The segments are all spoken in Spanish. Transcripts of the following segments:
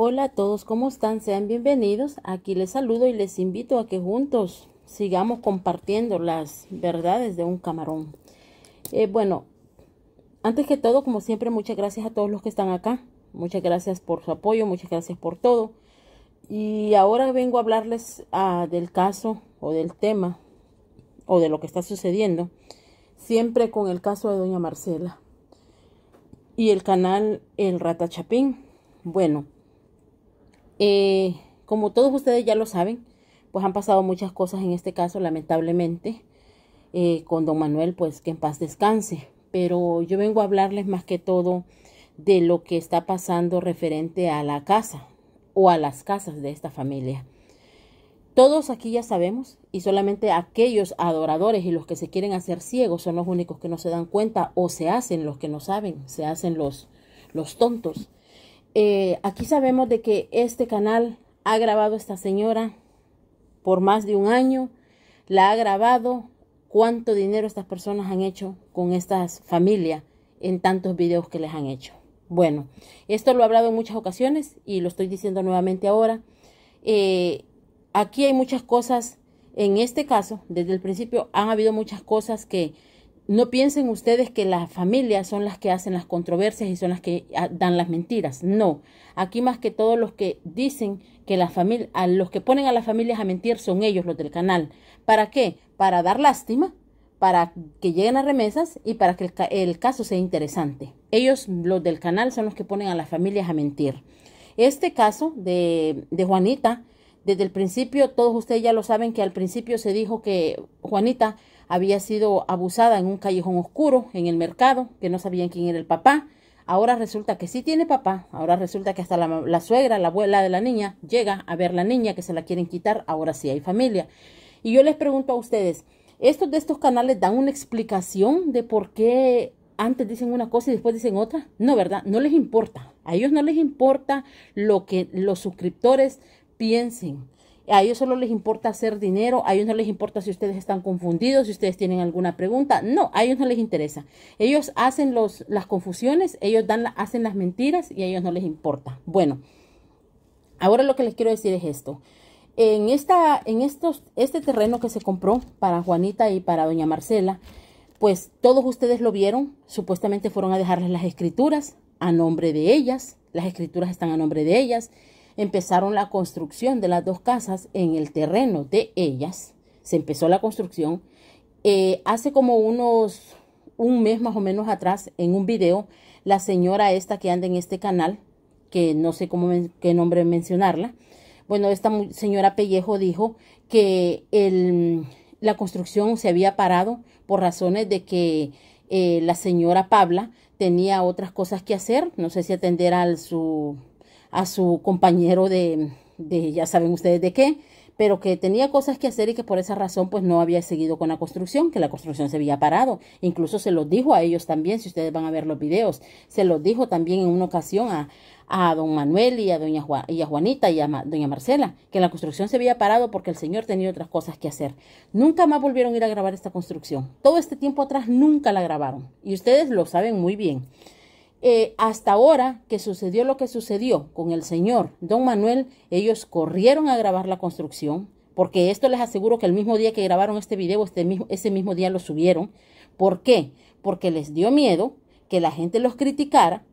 Hola a todos, ¿cómo están? Sean bienvenidos. Aquí les saludo y les invito a que juntos sigamos compartiendo las verdades de un camarón. Eh, bueno, antes que todo, como siempre, muchas gracias a todos los que están acá. Muchas gracias por su apoyo, muchas gracias por todo. Y ahora vengo a hablarles ah, del caso o del tema o de lo que está sucediendo, siempre con el caso de doña Marcela y el canal El Rata Chapín. Bueno, eh, como todos ustedes ya lo saben, pues han pasado muchas cosas en este caso, lamentablemente, eh, con don Manuel, pues que en paz descanse. Pero yo vengo a hablarles más que todo de lo que está pasando referente a la casa o a las casas de esta familia. Todos aquí ya sabemos y solamente aquellos adoradores y los que se quieren hacer ciegos son los únicos que no se dan cuenta o se hacen los que no saben, se hacen los, los tontos. Eh, aquí sabemos de que este canal ha grabado a esta señora por más de un año, la ha grabado cuánto dinero estas personas han hecho con estas familias en tantos videos que les han hecho. Bueno, esto lo he hablado en muchas ocasiones y lo estoy diciendo nuevamente ahora. Eh, aquí hay muchas cosas, en este caso, desde el principio han habido muchas cosas que no piensen ustedes que las familias son las que hacen las controversias y son las que ah, dan las mentiras. No. Aquí más que todos los que dicen que las familias, los que ponen a las familias a mentir son ellos los del canal. ¿Para qué? Para dar lástima, para que lleguen a remesas y para que el, el caso sea interesante. Ellos, los del canal, son los que ponen a las familias a mentir. Este caso de, de Juanita, desde el principio, todos ustedes ya lo saben que al principio se dijo que Juanita había sido abusada en un callejón oscuro, en el mercado, que no sabían quién era el papá. Ahora resulta que sí tiene papá, ahora resulta que hasta la, suegra, la abuela de la niña, llega a ver la niña que se la quieren quitar, ahora sí hay familia. Y yo les pregunto a ustedes, ¿estos de estos canales dan una explicación de por qué antes dicen una cosa y después dicen otra? No, ¿verdad? No les importa. A ellos no les importa lo que los suscriptores piensen. A ellos solo les importa hacer dinero, a ellos no les importa si ustedes están confundidos, si ustedes tienen alguna pregunta. No, a ellos no les interesa. Ellos hacen los, las confusiones, ellos dan, hacen las mentiras y a ellos no les importa. Bueno, ahora lo que les quiero decir es esto. En, esta, en estos, este terreno que se compró para Juanita y para doña Marcela, pues todos ustedes lo vieron, supuestamente fueron a dejarles las escrituras a nombre de ellas, las escrituras están a nombre de ellas empezaron la construcción de las dos casas en el terreno de ellas. Se empezó la construcción. Eh, hace como unos un mes más o menos atrás, en un video, la señora esta que anda en este canal, que no sé cómo qué nombre mencionarla, bueno, esta señora Pellejo dijo que el, la construcción se había parado por razones de que eh, la señora Pabla tenía otras cosas que hacer, no sé si atender al su a su compañero de, de, ya saben ustedes de qué, pero que tenía cosas que hacer y que por esa razón pues no había seguido con la construcción, que la construcción se había parado. Incluso se lo dijo a ellos también, si ustedes van a ver los videos, se lo dijo también en una ocasión a, don Manuel y a doña y a Juanita y a doña Marcela, que la construcción se había parado porque el señor tenía otras cosas que hacer. Nunca más volvieron a ir a grabar esta construcción. Todo este tiempo atrás nunca la grabaron y ustedes lo saben muy bien. Eh, hasta ahora que sucedió lo que sucedió con el señor Don Manuel, ellos corrieron a grabar la construcción, porque esto les aseguro que el mismo día que grabaron este video, este mismo, ese mismo día lo subieron. ¿Por qué? Porque les dio miedo que la gente los criticara,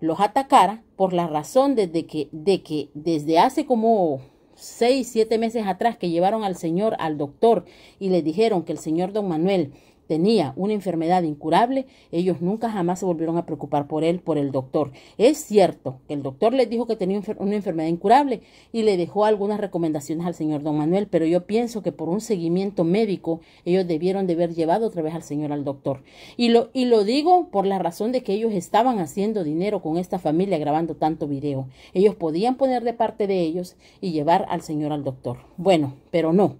los atacara, por la razón desde que, de que desde hace como seis, siete meses atrás que llevaron al señor, al doctor, y le dijeron que el señor Don Manuel tenía una enfermedad incurable, ellos nunca jamás se volvieron a preocupar por él, por el doctor. Es cierto que el doctor les dijo que tenía una enfermedad incurable y le dejó algunas recomendaciones al señor don Manuel, pero yo pienso que por un seguimiento médico ellos debieron de haber llevado otra vez al señor al doctor. Y lo, y lo digo por la razón de que ellos estaban haciendo dinero con esta familia grabando tanto video. Ellos podían poner de parte de ellos y llevar al señor al doctor. Bueno, pero no.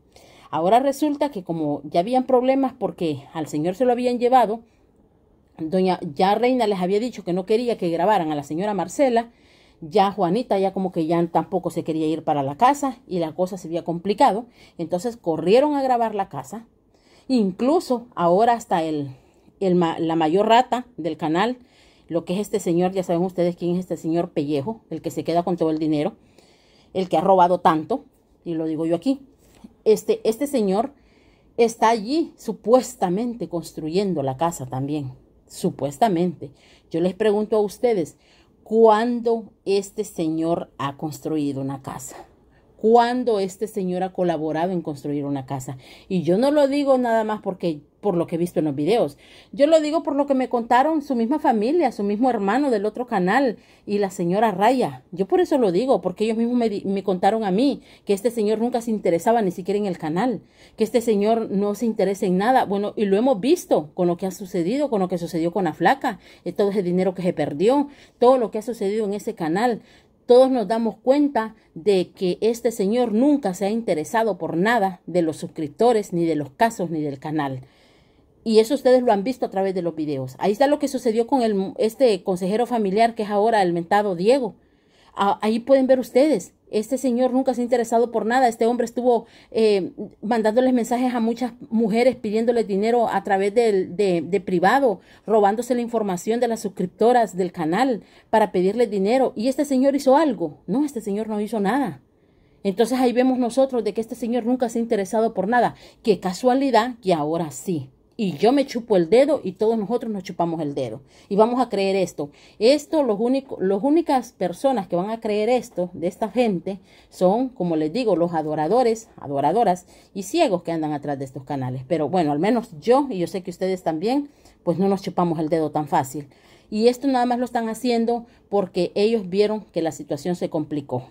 Ahora resulta que como ya habían problemas porque al señor se lo habían llevado, doña ya Reina les había dicho que no quería que grabaran a la señora Marcela, ya Juanita ya como que ya tampoco se quería ir para la casa y la cosa se había complicado, entonces corrieron a grabar la casa. Incluso ahora hasta el, el la mayor rata del canal, lo que es este señor, ya saben ustedes quién es este señor Pellejo, el que se queda con todo el dinero, el que ha robado tanto, y lo digo yo aquí. Este, este, señor está allí supuestamente construyendo la casa también, supuestamente. Yo les pregunto a ustedes, ¿cuándo este señor ha construido una casa? cuando este señor ha colaborado en construir una casa. Y yo no lo digo nada más porque por lo que he visto en los videos. Yo lo digo por lo que me contaron su misma familia, su mismo hermano del otro canal y la señora Raya. Yo por eso lo digo, porque ellos mismos me, me contaron a mí que este señor nunca se interesaba ni siquiera en el canal, que este señor no se interesa en nada. Bueno, y lo hemos visto con lo que ha sucedido, con lo que sucedió con la flaca, eh, todo ese dinero que se perdió, todo lo que ha sucedido en ese canal. Todos nos damos cuenta de que este señor nunca se ha interesado por nada de los suscriptores, ni de los casos, ni del canal. Y eso ustedes lo han visto a través de los videos. Ahí está lo que sucedió con este consejero familiar que es ahora el mentado Diego. Ah, ahí pueden ver ustedes este señor nunca se ha interesado por nada. Este hombre estuvo eh, mandándoles mensajes a muchas mujeres pidiéndoles dinero a través de, privado, robándose la información de las suscriptoras del canal para pedirle dinero. Y este señor hizo algo. No, este señor no hizo nada. Entonces ahí vemos nosotros de que este señor nunca se ha interesado por nada. Qué casualidad que ahora sí y yo me chupo el dedo y todos nosotros nos chupamos el dedo. Y vamos a creer esto. Esto, los únicos, las únicas personas que van a creer esto de esta gente son, como les digo, los adoradores, adoradoras y ciegos que andan atrás de estos canales. Pero bueno, al menos yo y yo sé que ustedes también, pues no nos chupamos el dedo tan fácil. Y esto nada más lo están haciendo porque ellos vieron que la situación se complicó.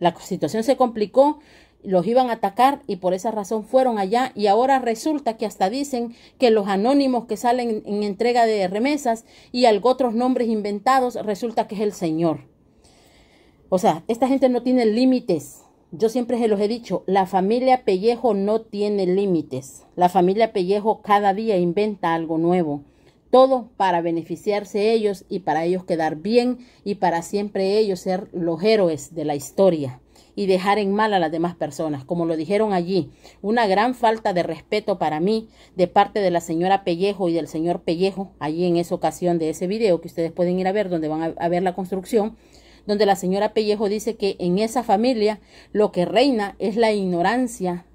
La situación se complicó los iban a atacar y por esa razón fueron allá y ahora resulta que hasta dicen que los anónimos que salen en entrega de remesas y otros nombres inventados resulta que es el Señor. O sea, esta gente no tiene límites. Yo siempre se los he dicho, la familia Pellejo no tiene límites. La familia Pellejo cada día inventa algo nuevo. Todo para beneficiarse ellos y para ellos quedar bien y para siempre ellos ser los héroes de la historia y dejar en mal a las demás personas. Como lo dijeron allí, una gran falta de respeto para mí de parte de la señora Pellejo y del señor Pellejo, allí en esa ocasión de ese video que ustedes pueden ir a ver donde van a, ver la construcción, donde la señora Pellejo dice que en esa familia lo que reina es la ignorancia,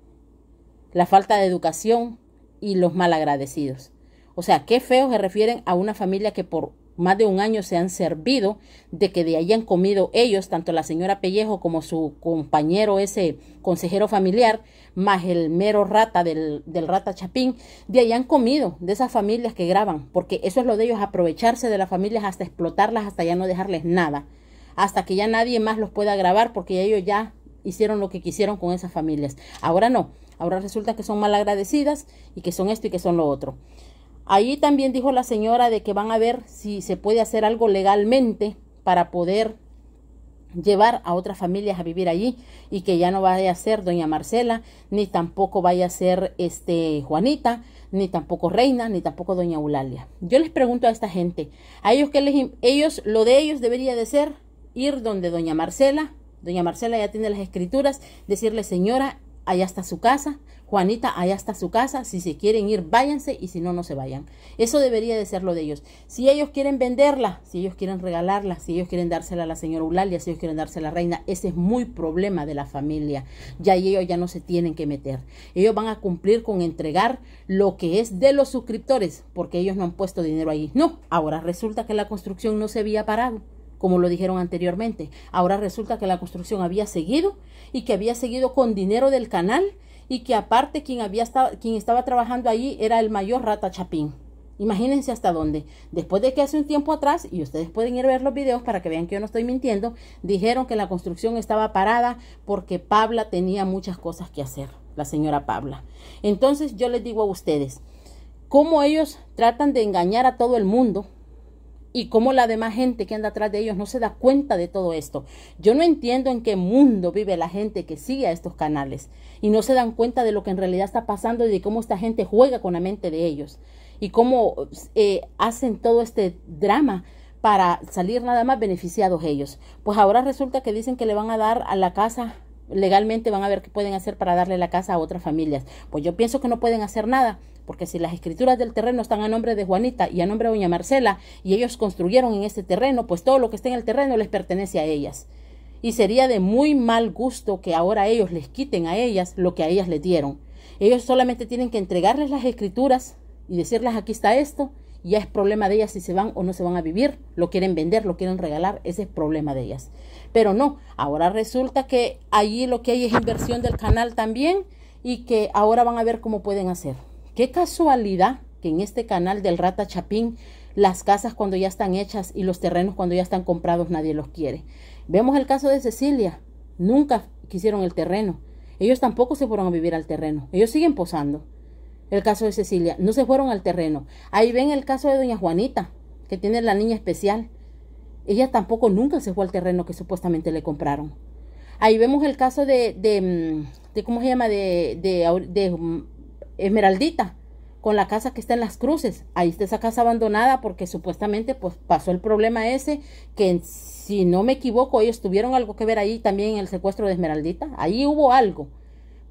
la falta de educación y los malagradecidos. O sea, qué feo se refieren a una familia que por más de un año se han servido de que de ahí han comido ellos, tanto la señora Pellejo como su compañero, ese consejero familiar, más el mero rata del, del rata Chapín, de ahí han comido, de esas familias que graban, porque eso es lo de ellos, aprovecharse de las familias hasta explotarlas, hasta ya no dejarles nada, hasta que ya nadie más los pueda grabar, porque ellos ya hicieron lo que quisieron con esas familias. Ahora no, ahora resulta que son malagradecidas y que son esto y que son lo otro. Allí también dijo la señora de que van a ver si se puede hacer algo legalmente para poder llevar a otras familias a vivir allí y que ya no vaya a ser doña Marcela, ni tampoco vaya a ser este Juanita, ni tampoco Reina, ni tampoco doña Eulalia. Yo les pregunto a esta gente, a ellos que ellos lo de ellos debería de ser ir donde doña Marcela, doña Marcela ya tiene las escrituras, decirle, "Señora, allá está su casa, Juanita, allá está su casa, si se quieren ir, váyanse y si no, no se vayan. Eso debería de ser lo de ellos. Si ellos quieren venderla, si ellos quieren regalarla, si ellos quieren dársela a la señora Eulalia, si ellos quieren dársela a la reina, ese es muy problema de la familia. Ya ellos ya no se tienen que meter. Ellos van a cumplir con entregar lo que es de los suscriptores, porque ellos no han puesto dinero ahí. No, ahora resulta que la construcción no se había parado como lo dijeron anteriormente. Ahora resulta que la construcción había seguido y que había seguido con dinero del canal y que aparte quien, había quien estaba trabajando allí era el mayor Rata Chapín. Imagínense hasta dónde. Después de que hace un tiempo atrás, y ustedes pueden ir a ver los videos para que vean que yo no estoy mintiendo, dijeron que la construcción estaba parada porque Pabla tenía muchas cosas que hacer, la señora Pabla. Entonces yo les digo a ustedes, cómo ellos tratan de engañar a todo el mundo y cómo la demás gente que anda atrás de ellos no se da cuenta de todo esto. Yo no entiendo en qué mundo vive la gente que sigue a estos canales y no se dan cuenta de lo que en realidad está pasando y de cómo esta gente juega con la mente de ellos y cómo eh, hacen todo este drama para salir nada más beneficiados ellos. Pues ahora resulta que dicen que le van a dar a la casa legalmente van a ver qué pueden hacer para darle la casa a otras familias. Pues yo pienso que no pueden hacer nada porque si las escrituras del terreno están a nombre de Juanita y a nombre de doña Marcela, y ellos construyeron en ese terreno, pues todo lo que está en el terreno les pertenece a ellas. Y sería de muy mal gusto que ahora ellos les quiten a ellas lo que a ellas les dieron. Ellos solamente tienen que entregarles las escrituras y decirles aquí está esto, y ya es problema de ellas si se van o no se van a vivir, lo quieren vender, lo quieren regalar, ese es problema de ellas. Pero no, ahora resulta que allí lo que hay es inversión del canal también y que ahora van a ver cómo pueden hacer. Qué casualidad que en este canal del Rata Chapín las casas cuando ya están hechas y los terrenos cuando ya están comprados nadie los quiere. Vemos el caso de Cecilia. Nunca quisieron el terreno. Ellos tampoco se fueron a vivir al terreno. Ellos siguen posando. El caso de Cecilia. No se fueron al terreno. Ahí ven el caso de doña Juanita, que tiene la niña especial. Ella tampoco nunca se fue al terreno que supuestamente le compraron. Ahí vemos el caso de, de, mm, ¿cómo se llama? de, de mm, Esmeraldita, con la casa que está en las cruces. Ahí está esa casa abandonada porque supuestamente pues pasó el problema ese que si no me equivoco ellos tuvieron algo que ver ahí también en el secuestro de Esmeraldita. Ahí hubo algo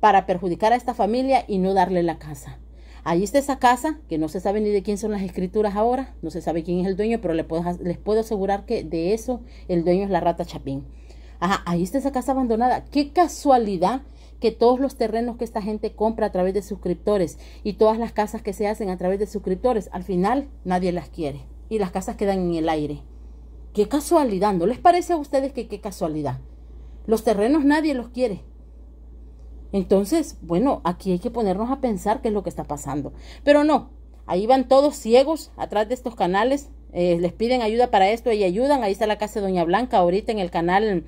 para perjudicar a esta familia y no darle la casa. Ahí está esa casa que no se sabe ni de quién son las escrituras ahora, no se sabe quién es el dueño, pero les puedo, asegurar que de eso el dueño es la rata Chapín. ahí está esa casa abandonada. Qué casualidad que todos los terrenos que esta gente compra a través de suscriptores y todas las casas que se hacen a través de suscriptores, al final nadie las quiere y las casas quedan en el aire. Qué casualidad, ¿no les parece a ustedes que qué casualidad? Los terrenos nadie los quiere. Entonces, bueno, aquí hay que ponernos a pensar qué es lo que está pasando. Pero no, ahí van todos ciegos atrás de estos canales, eh, les piden ayuda para esto y ayudan. Ahí está la casa de Doña Blanca, ahorita en el canal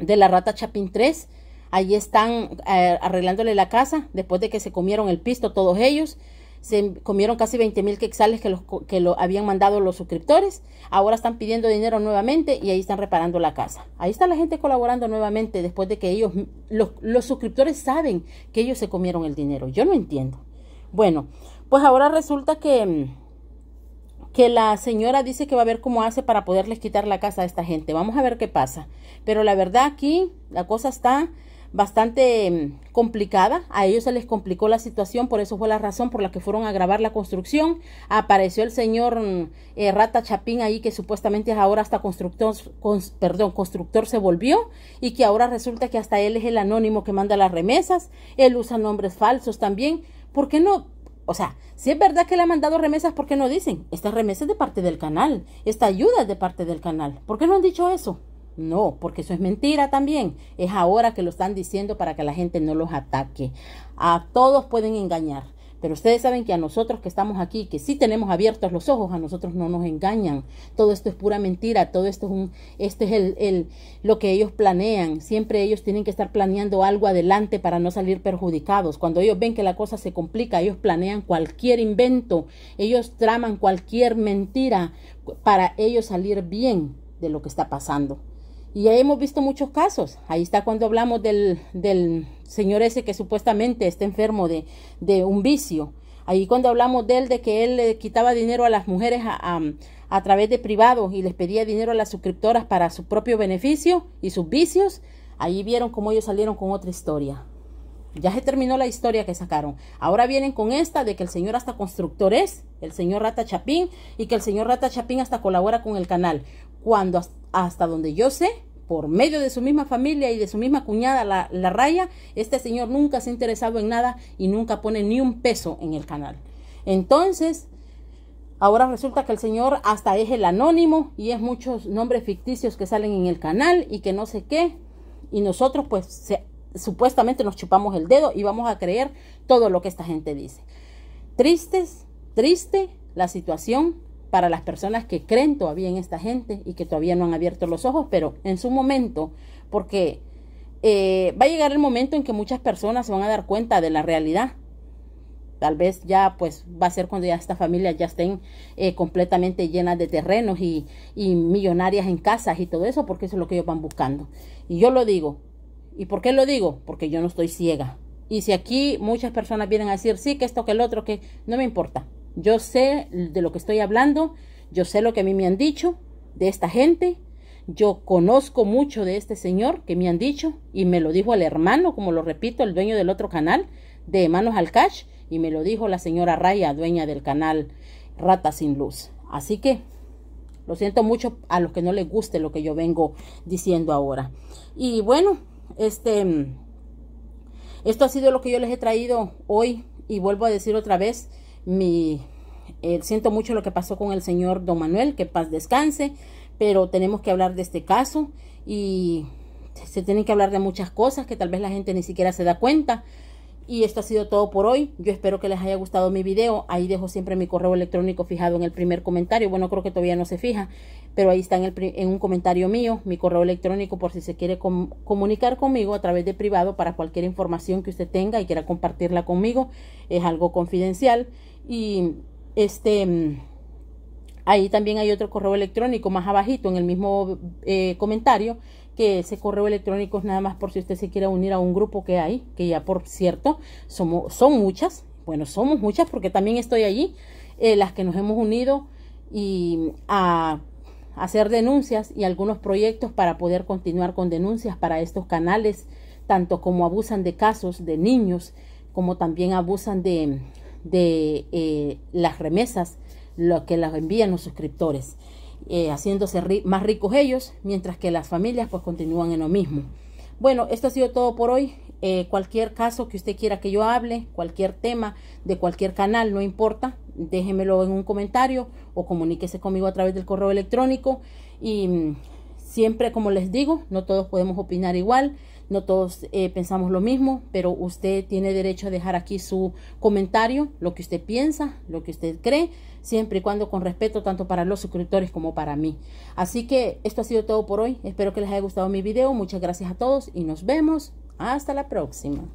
de la Rata Chapín 3 ahí están eh, arreglándole la casa después de que se comieron el pisto todos ellos. Se comieron casi 20 mil quexales que, que lo habían mandado los suscriptores. Ahora están pidiendo dinero nuevamente y ahí están reparando la casa. Ahí está la gente colaborando nuevamente después de que ellos, los, los suscriptores saben que ellos se comieron el dinero. Yo no entiendo. Bueno, pues ahora resulta que mm, que la señora dice que va a ver cómo hace para poderles quitar la casa a esta gente. Vamos a ver qué pasa. Pero la verdad aquí, la cosa está bastante mm, complicada. A ellos se les complicó la situación, por eso fue la razón por la que fueron a grabar la construcción. Apareció el señor mm, eh, Rata Chapín ahí, que supuestamente es ahora hasta constructor, perdón, constructor se volvió y que ahora resulta que hasta él es el anónimo que manda las remesas. Él usa nombres falsos también. ¿Por qué no? O sea, si es verdad que le ha mandado remesas, ¿por qué no dicen? Estas remesas es de parte del canal, esta ayuda es de parte del canal. ¿Por qué no han dicho eso? No, porque eso es mentira también. Es ahora que lo están diciendo para que la gente no los ataque. A todos pueden engañar. Pero ustedes saben que a nosotros que estamos aquí, que sí tenemos abiertos los ojos, a nosotros no nos engañan. Todo esto es pura mentira, todo esto es un, este es el, el, lo que ellos planean. Siempre ellos tienen que estar planeando algo adelante para no salir perjudicados. Cuando ellos ven que la cosa se complica, ellos planean cualquier invento, ellos traman cualquier mentira para ellos salir bien de lo que está pasando. Y ya hemos visto muchos casos. Ahí está cuando hablamos del, del señor ese que supuestamente está enfermo de, de, un vicio. Ahí cuando hablamos de él, de que él le quitaba dinero a las mujeres a, a, a través de privados y les pedía dinero a las suscriptoras para su propio beneficio y sus vicios, ahí vieron cómo ellos salieron con otra historia. Ya se terminó la historia que sacaron. Ahora vienen con esta de que el señor hasta constructor es, el señor Rata Chapín, y que el señor Rata Chapín hasta colabora con el canal cuando hasta donde yo sé, por medio de su misma familia y de su misma cuñada, la, raya, este señor nunca se ha interesado en nada y nunca pone ni un peso en el canal. Entonces, Ahora resulta que el señor hasta es el anónimo y es muchos nombres ficticios que salen en el canal y que no sé qué. Y nosotros pues supuestamente nos chupamos el dedo y vamos a creer todo lo que esta gente dice. Tristes, triste la situación para las personas que creen todavía en esta gente y que todavía no han abierto los ojos, pero en su momento, porque eh, va a llegar el momento en que muchas personas se van a dar cuenta de la realidad. Tal vez ya pues va a ser cuando ya estas familias ya estén eh, completamente llenas de terrenos y, y millonarias en casas y todo eso, porque eso es lo que ellos van buscando. Y yo lo digo. ¿Y por qué lo digo? Porque yo no estoy ciega. Y si aquí muchas personas vienen a decir, sí, que esto, que el otro, que no me importa. Yo sé de lo que estoy hablando, yo sé lo que a mí me han dicho de esta gente, yo conozco mucho de este señor que me han dicho y me lo dijo el hermano, como lo repito, el dueño del otro canal de Manos al Cash y me lo dijo la señora Raya, dueña del canal Rata sin Luz. Así que lo siento mucho a los que no les guste lo que yo vengo diciendo ahora. Y bueno, este esto ha sido lo que yo les he traído hoy y vuelvo a decir otra vez, mi, eh, siento mucho lo que pasó con el señor don Manuel, que paz descanse, pero tenemos que hablar de este caso y se tienen que hablar de muchas cosas que tal vez la gente ni siquiera se da cuenta. Y esto ha sido todo por hoy. Yo espero que les haya gustado mi video. Ahí dejo siempre mi correo electrónico fijado en el primer comentario. Bueno, creo que todavía no se fija, pero ahí está en, el, en un comentario mío mi correo electrónico por si se quiere comunicar conmigo a través de privado para cualquier información que usted tenga y quiera compartirla conmigo. Es algo confidencial. Y este, mm, ahí también hay otro correo electrónico más abajito en el mismo eh, comentario, que ese correo electrónico es nada más por si usted se quiere unir a un grupo que hay, que ya por cierto somos, son muchas, bueno, somos muchas porque también estoy allí, eh, las que nos hemos unido y a hacer denuncias y algunos proyectos para poder continuar con denuncias para estos canales, tanto como abusan de casos de niños, como también abusan de de eh, las remesas, lo que las envían los suscriptores, eh, haciéndose más ricos ellos, mientras que las familias pues continúan en lo mismo. Bueno, esto ha sido todo por hoy. Eh, cualquier caso que usted quiera que yo hable, cualquier tema de cualquier canal, no importa, déjemelo en un comentario o comuníquese conmigo a través del correo electrónico. Y mm, siempre, como les digo, no todos podemos opinar igual. No todos eh, pensamos lo mismo, pero usted tiene derecho a dejar aquí su comentario, lo que usted piensa, lo que usted cree, siempre y cuando con respeto tanto para los suscriptores como para mí. Así que esto ha sido todo por hoy. Espero que les haya gustado mi video. Muchas gracias a todos y nos vemos. Hasta la próxima.